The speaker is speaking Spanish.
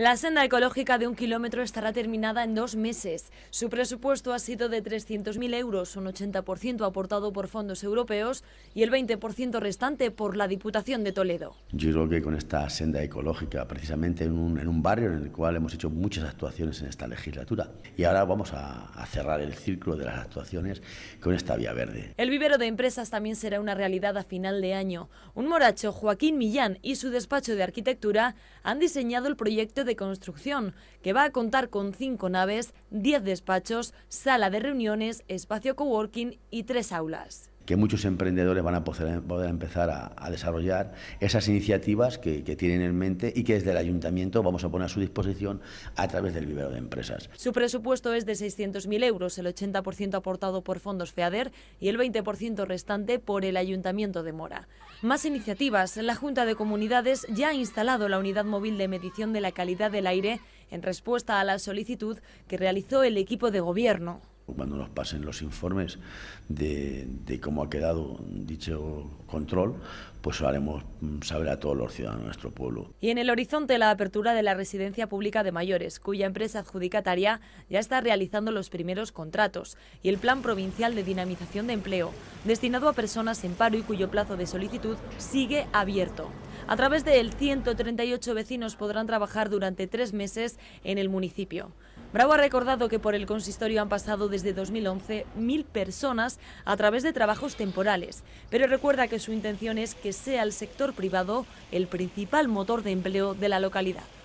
La senda ecológica de un kilómetro estará terminada en dos meses. Su presupuesto ha sido de 300.000 euros, un 80% aportado por fondos europeos y el 20% restante por la Diputación de Toledo. Yo creo que con esta senda ecológica, precisamente en un, barrio en el cual hemos hecho muchas actuaciones en esta legislatura, y ahora vamos a, a cerrar el círculo de las actuaciones con esta vía verde. El vivero de empresas también será una realidad a final de año. Un moracho, Joaquín Millán y su despacho de arquitectura han diseñado el proyecto de de construcción, que va a contar con cinco naves, 10 despachos, sala de reuniones, espacio coworking y tres aulas que muchos emprendedores van a poder, empezar a, desarrollar esas iniciativas que, que, tienen en mente y que desde el ayuntamiento vamos a poner a su disposición a través del vivero de empresas. Su presupuesto es de 600.000 euros, el 80% aportado por fondos FEADER y el 20% restante por el ayuntamiento de Mora. Más iniciativas. La Junta de Comunidades ya ha instalado la unidad móvil de medición de la calidad del aire en respuesta a la solicitud que realizó el equipo de gobierno cuando nos pasen los informes de, cómo ha quedado dicho control, pues haremos saber a todos los ciudadanos de nuestro pueblo. Y en el horizonte la apertura de la residencia pública de mayores, cuya empresa adjudicataria ya está realizando los primeros contratos, y el Plan Provincial de Dinamización de Empleo, destinado a personas en paro y cuyo plazo de solicitud sigue abierto. A través de él, 138 vecinos podrán trabajar durante tres meses en el municipio. Bravo ha recordado que por el consistorio han pasado desde 2011 mil personas a través de trabajos temporales, pero recuerda que su intención es que sea el sector privado el principal motor de empleo de la localidad.